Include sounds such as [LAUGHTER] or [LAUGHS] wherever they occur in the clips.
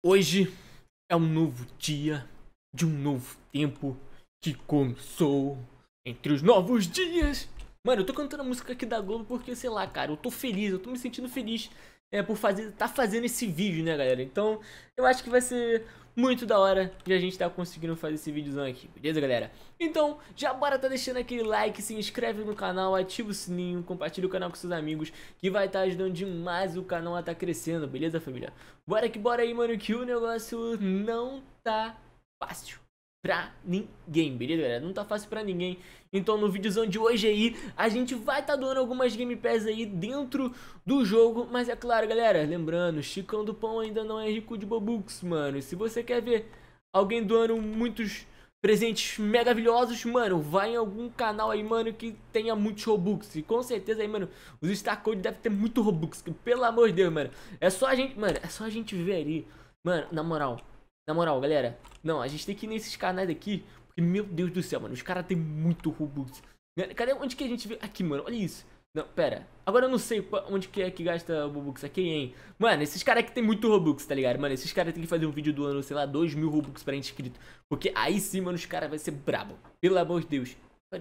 Hoje é um novo dia de um novo tempo que começou entre os novos dias. Mano, eu tô cantando a música aqui da Globo porque, sei lá, cara, eu tô feliz, eu tô me sentindo feliz é, por fazer, tá fazendo esse vídeo, né, galera? Então, eu acho que vai ser muito da hora de a gente estar tá conseguindo fazer esse vídeozão aqui, beleza, galera? Então, já bora tá deixando aquele like, se inscreve no canal, ativa o sininho, compartilha o canal com seus amigos, que vai estar tá ajudando demais o canal a tá crescendo, beleza, família? Bora que bora aí, mano, que o negócio não tá fácil pra ninguém, beleza, galera? Não tá fácil pra ninguém. Então no videozão de hoje aí, a gente vai tá doando algumas gamepads aí dentro do jogo. Mas é claro, galera, lembrando, Chicão do Pão ainda não é rico de Bobux, mano. Se você quer ver alguém doando muitos presentes maravilhosos, mano, vai em algum canal aí, mano, que tenha muitos Robux. E com certeza aí, mano, os StarCode devem ter muito Robux, pelo amor de Deus, mano. É só a gente, mano, é só a gente ver ali. Mano, na moral, na moral, galera, não, a gente tem que ir nesses canais aqui. Porque, meu Deus do céu, mano. Os caras têm muito Robux. Cadê onde que a gente vê? Aqui, mano. Olha isso. Não, pera. Agora eu não sei onde que é que gasta Robux aqui, é hein? Mano, esses caras aqui tem muito Robux, tá ligado? Mano, esses caras tem que fazer um vídeo do ano, sei lá, 2 mil Robux pra inscrito. Porque aí sim, mano, os caras vai ser brabo. Pelo amor de Deus.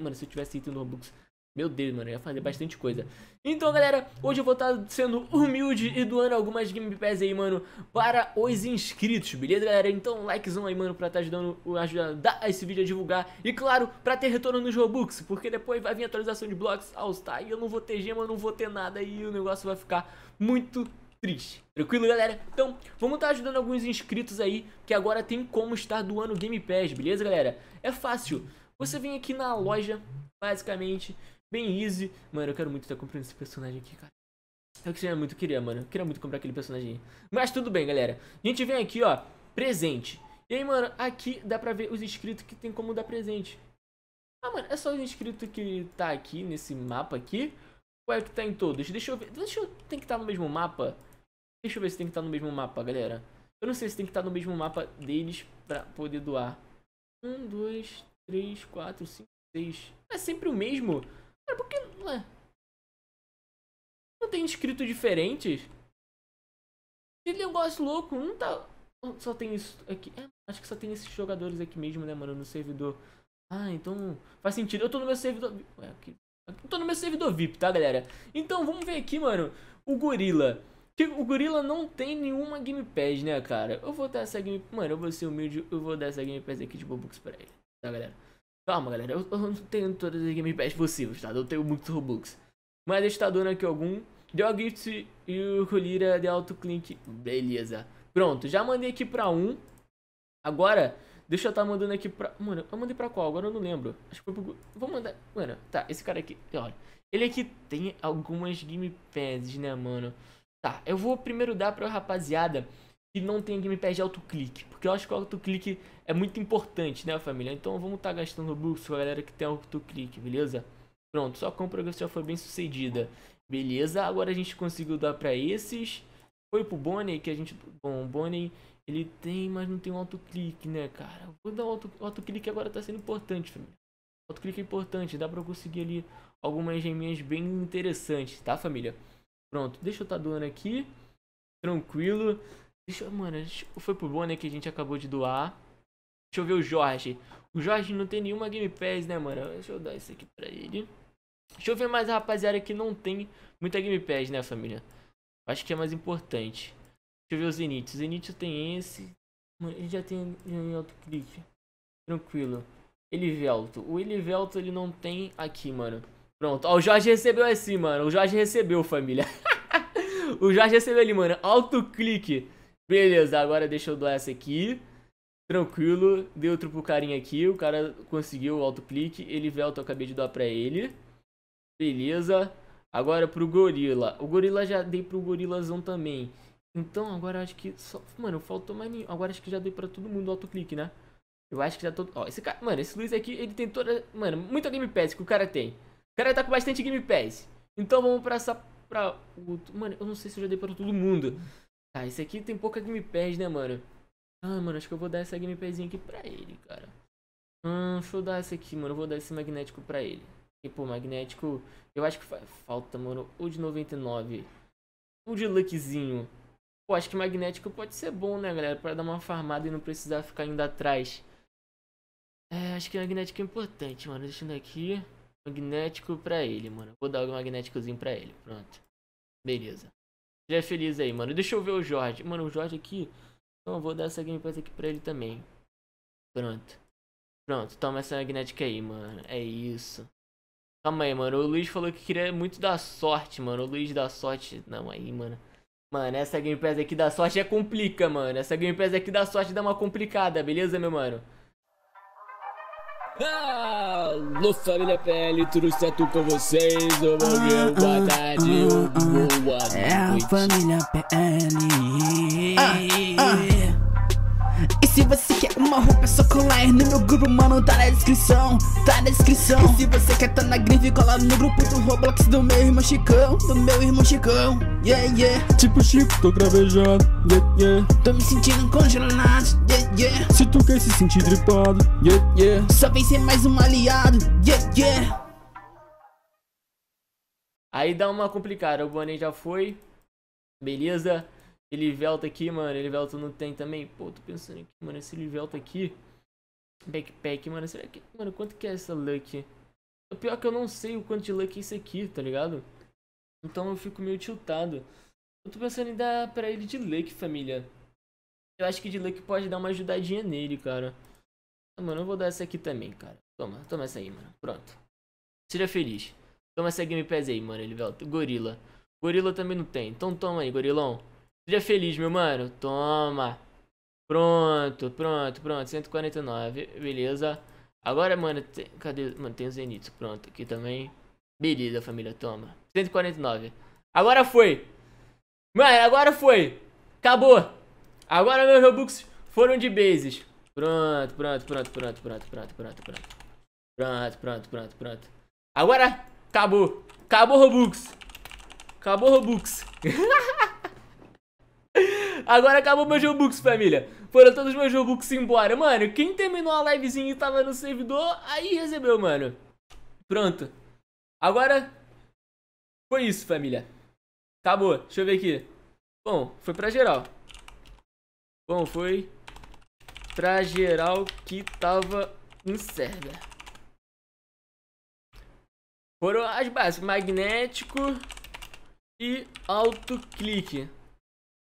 Mano, se eu tivesse item no Robux, meu Deus, mano, eu ia fazer bastante coisa. Então, galera, hoje eu vou estar tá sendo humilde e doando algumas Game Pass aí, mano, para os inscritos, beleza, galera? Então, likezão aí, mano, pra estar tá ajudando, ajudar esse vídeo a divulgar. E, claro, pra ter retorno nos Robux, porque depois vai vir atualização de blocos, aos Star, tá, e eu não vou ter gema, não vou ter nada, e o negócio vai ficar muito triste. Tranquilo, galera? Então, vamos estar ajudando alguns inscritos aí, que agora tem como estar doando Game Pass, beleza, galera? É fácil. Você vem aqui na loja, basicamente, bem easy. Mano, eu quero muito estar comprando esse personagem aqui, cara. Eu é queria é muito, queria, mano. Eu queria muito comprar aquele personagem. Mas tudo bem, galera. A gente vem aqui, ó, presente. E aí, mano, aqui dá pra ver os inscritos que tem como dar presente. Ah, mano, é só o inscrito que tá aqui nesse mapa aqui? Ou é que tá em todos? Deixa eu ver. Deixa eu... Tem que estar tá no mesmo mapa? Deixa eu ver se tem que estar tá no mesmo mapa, galera. Eu não sei se tem que estar tá no mesmo mapa deles pra poder doar. Um, dois, três, quatro, cinco, seis. É sempre o mesmo? É porque por que. Não tem escrito diferentes? Que negócio louco, não tá. Só tem isso aqui. É, acho que só tem esses jogadores aqui mesmo, né, mano, no servidor. Ah, então. Faz sentido. Eu tô no meu servidor. Ué, aqui. Eu tô no meu servidor VIP, tá, galera? Então vamos ver aqui, mano. O gorila. O gorila não tem nenhuma gamepad, né, cara? Eu vou dar essa gamepad. Mano, eu vou ser humilde, eu vou dar essa gamepad aqui de Bobux pra ele. Tá, galera? Calma, galera, eu, eu não tenho todas as Game Pass possíveis, tá? Eu tenho muitos Robux. Mas está dando aqui algum. Deu Gift e o Colira de Auto Clinic. Beleza. Pronto, já mandei aqui pra um. Agora, deixa eu estar tá mandando aqui pra... Mano, eu mandei pra qual? Agora eu não lembro. Acho que foi pro... Vou mandar... Mano, tá, esse cara aqui, olha. Ele aqui tem algumas Game né, mano? Tá, eu vou primeiro dar pra rapaziada que não tenha gamepad de autoclique. Porque eu acho que o autoclique é muito importante, né, família? Então vamos estar tá gastando Robux com a galera que tem autoclique, beleza? Pronto, só compra que já foi bem sucedida. Beleza, agora a gente conseguiu dar pra esses. Foi pro Bonnie que a gente... Bom, o Bonnie, ele tem, mas não tem um autoclique, né, cara? Vou dar um auto... o autoclique agora tá sendo importante, família. autoclique é importante, dá pra conseguir ali algumas geminhas bem interessantes, tá, família? Pronto, deixa eu estar tá doando aqui. Tranquilo. Deixa eu, mano, foi pro Bonner que a gente acabou de doar. Deixa eu ver o Jorge. O Jorge não tem nenhuma Game Pass, né, mano? Deixa eu dar isso aqui pra ele. Deixa eu ver mais a rapaziada que não tem muita Game Pass, né, família? Acho que é mais importante. Deixa eu ver o Zenith. O tem esse. Mano, ele já tem em autoclick. Tranquilo. Elivelto. O Elivelto ele não tem aqui, mano. Pronto. Ó, o Jorge recebeu esse, mano. O Jorge recebeu, família. [LAUGHS] o Jorge recebeu ali, mano. clique Beleza, agora deixa eu doar essa aqui. Tranquilo, deu outro pro carinha aqui, o cara conseguiu o autoclique, ele velho eu acabei de dar pra ele. Beleza, agora pro gorila. O gorila já dei pro gorilazão também. Então agora acho que só... Mano, faltou mais nenhum. Agora acho que já dei pra todo mundo o autoclique, né? Eu acho que já tô... Ó, esse cara... Mano, esse Luiz aqui, ele tem toda... Mano, muita Game Pass que o cara tem. O cara tá com bastante Game Pass. Então vamos pra essa... Pra... Mano, eu não sei se eu já dei pra todo mundo. Tá, esse aqui tem pouca gamepads, né, mano? Ah, mano, acho que eu vou dar essa gamepadzinha aqui pra ele, cara. Hum, deixa eu dar essa aqui, mano. Eu vou dar esse magnético pra ele. E, pô, magnético... Eu acho que fa falta, mano. O de 99. O de luckzinho. Pô, acho que magnético pode ser bom, né, galera? Pra dar uma farmada e não precisar ficar indo atrás. É, acho que magnético é importante, mano. Deixando aqui. Magnético pra ele, mano. Vou dar o magnéticozinho pra ele. Pronto. Beleza. Já é feliz aí, mano. Deixa eu ver o Jorge. Mano, o Jorge aqui. Então eu vou dar essa gameplay aqui pra ele também. Pronto. Pronto, toma essa magnética aí, mano. É isso. Calma aí, mano. O Luiz falou que queria muito dar sorte, mano. O Luiz dá sorte. Não, aí, mano. Mano, essa gameplay aqui da sorte é complica, mano. Essa gameplay aqui da sorte dá uma complicada, beleza, meu mano? Alô família PL, tudo certo com vocês? Eu vou ver boa tarde, boa noite É a família PL ah, ah. E se você quer uma roupa é só colar no meu grupo, mano, tá na descrição, tá na descrição E se você quer tá na grife, cola no grupo do Roblox do meu irmão Chicão, do meu irmão Chicão Yeah, yeah Tipo Chico, tô gravejando, yeah, yeah Tô me sentindo congelado, yeah. Se tu quer se sentir dripado, yeah, yeah. Só vem ser mais um aliado, yeah, yeah. Aí dá uma complicada, o Boné já foi. Beleza. Ele volta aqui, mano. Ele volta não tem também. Pô, tô pensando aqui, mano. Esse velta aqui. Backpack, mano. Será que. Mano, quanto que é essa Luck? O pior é que eu não sei o quanto de Luck é isso aqui, tá ligado? Então eu fico meio tiltado. Eu tô pensando em dar pra ele de Luck, família. Eu acho que de Luck pode dar uma ajudadinha nele, cara. Ah, mano, eu vou dar essa aqui também, cara. Toma, toma essa aí, mano. Pronto. Seja feliz. Toma essa Game Pass aí, mano, ele velho. Gorila. Gorila também não tem. Então toma aí, gorilão. Seja feliz, meu mano. Toma. Pronto, pronto, pronto. 149. Beleza. Agora, mano, tem... cadê? Mano, tem o Zenith. Pronto, aqui também. Beleza, família, toma. 149. Agora foi. Mano, agora foi. Acabou. Agora meus Robux foram de bases. Pronto, pronto, pronto, pronto, pronto, pronto, pronto, pronto. Pronto, pronto, pronto, pronto. Agora acabou. Acabou Robux. Acabou Robux. [LAUGHS] Agora acabou meus Robux, família. Foram todos meus Robux embora. Mano, quem terminou a livezinha e tava no servidor, aí recebeu, mano. Pronto. Agora, foi isso, família. Acabou. Deixa eu ver aqui. Bom, foi pra geral. Bom, foi pra geral que tava em Sérvia. Foram as bases, magnético e autoclique.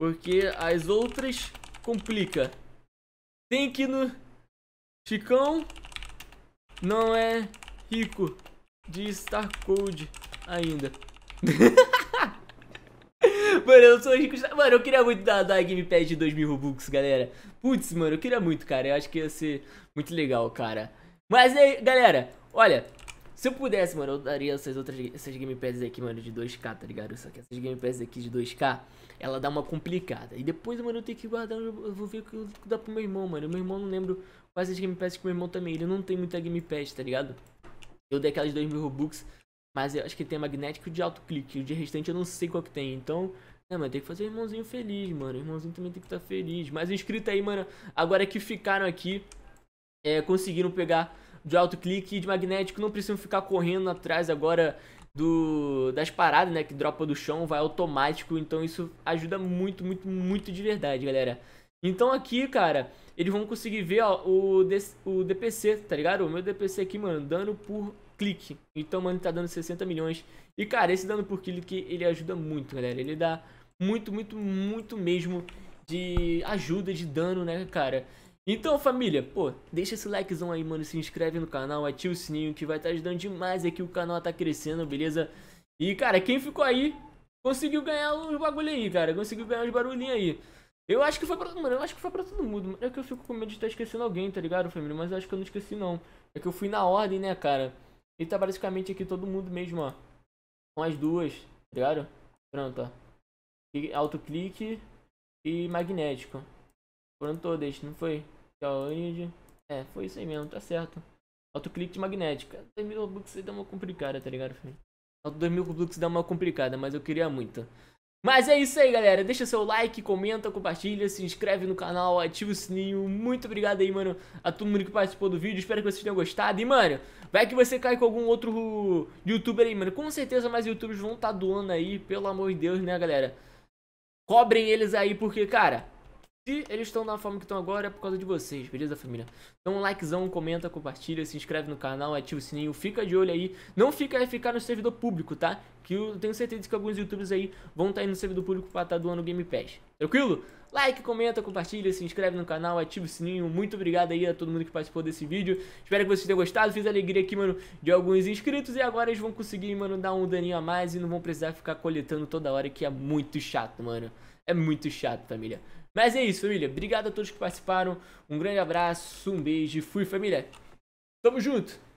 Porque as outras complica. Tem que no Chicão não é rico de Star Code ainda. [LAUGHS] Mano, eu sou rico. Mano, eu queria muito dar, dar gamepad de 2 mil Robux, galera. Putz, mano, eu queria muito, cara. Eu acho que ia ser muito legal, cara. Mas aí, galera, olha. Se eu pudesse, mano, eu daria essas outras essas gamepads aqui, mano, de 2k, tá ligado? Só que essas gamepads aqui de 2k, ela dá uma complicada. E depois, mano, eu tenho que guardar, eu vou ver o que dá pro meu irmão, mano. Meu irmão, não lembro quais as gamepads que meu irmão também, ele não tem muita gamepad, tá ligado? Eu dei aquelas 2 mil Robux, mas eu acho que tem magnético de alto clique. O de restante eu não sei qual que tem. Então, é, mas tem que fazer o irmãozinho feliz, mano. O irmãozinho também tem que estar tá feliz. Mas inscrito aí, mano. Agora é que ficaram aqui, é, conseguiram pegar de alto clique e de magnético. Não precisam ficar correndo atrás agora do das paradas, né? Que dropa do chão, vai automático. Então isso ajuda muito, muito, muito de verdade, galera. Então aqui, cara, eles vão conseguir ver, ó, o, o DPC, tá ligado? O meu DPC aqui, mano, dando por clique. Então, mano, tá dando 60 milhões e, cara, esse dano por quilo que ele ajuda muito, galera. Ele dá muito, muito, muito mesmo de ajuda, de dano, né, cara? Então, família, pô, deixa esse likezão aí, mano, se inscreve no canal, ativa o sininho que vai estar tá ajudando demais aqui, o canal tá crescendo, beleza? E, cara, quem ficou aí, conseguiu ganhar uns bagulho aí, cara, conseguiu ganhar uns barulhinhos aí. Eu acho que foi pra, mano, eu acho que foi pra todo mundo, é que eu fico com medo de estar tá esquecendo alguém, tá ligado, família? Mas eu acho que eu não esqueci, não. É que eu fui na ordem, né, cara? E tá basicamente aqui todo mundo mesmo, ó com as duas, tá ligado? Pronto, ó. clique e magnético. Foram todas, não foi? É, foi isso aí mesmo, tá certo. auto clique de magnética. mil Robux dá uma complicada, tá ligado, filho? 2000 Robux dá uma complicada, mas eu queria muito. Mas é isso aí, galera. Deixa seu like, comenta, compartilha, se inscreve no canal, ativa o sininho. Muito obrigado aí, mano, a todo mundo que participou do vídeo. Espero que vocês tenham gostado. E, mano, vai que você cai com algum outro youtuber aí, mano. Com certeza mais youtubers vão estar tá doando aí, pelo amor de Deus, né, galera? Cobrem eles aí, porque, cara, se eles estão na forma que estão agora, é por causa de vocês, beleza, família? Então, um likezão, comenta, compartilha, se inscreve no canal, ativa o sininho, fica de olho aí. Não fica é ficar no servidor público, tá? Que eu tenho certeza que alguns youtubers aí vão estar tá indo no servidor público pra estar tá doando Game Pass. Tranquilo? Like, comenta, compartilha, se inscreve no canal, ativa o sininho. Muito obrigado aí a todo mundo que participou desse vídeo. Espero que vocês tenham gostado. Fiz a alegria aqui, mano, de alguns inscritos. E agora eles vão conseguir, mano, dar um daninho a mais e não vão precisar ficar coletando toda hora, que é muito chato, mano. É muito chato, família. Mas é isso, família. Obrigado a todos que participaram. Um grande abraço, um beijo. Fui, família. Tamo junto.